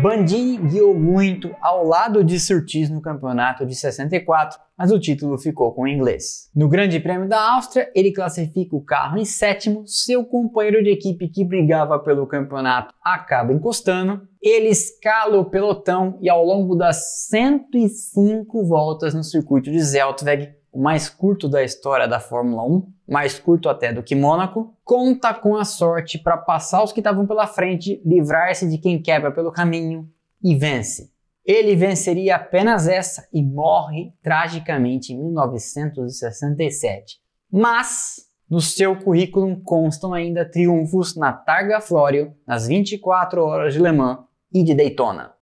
Bandini guiou muito ao lado de Surtees no campeonato de 64, mas o título ficou com o inglês. No Grande Prêmio da Áustria, ele classifica o carro em sétimo, seu companheiro de equipe que brigava pelo campeonato acaba encostando, ele escala o pelotão e ao longo das 105 voltas no circuito de Zeltweg, o mais curto da história da Fórmula 1, mais curto até do que Mônaco, conta com a sorte para passar os que estavam pela frente, livrar-se de quem quebra pelo caminho e vence. Ele venceria apenas essa e morre tragicamente em 1967. Mas no seu currículo constam ainda triunfos na Targa Florio, nas 24 horas de Le Mans e de Daytona.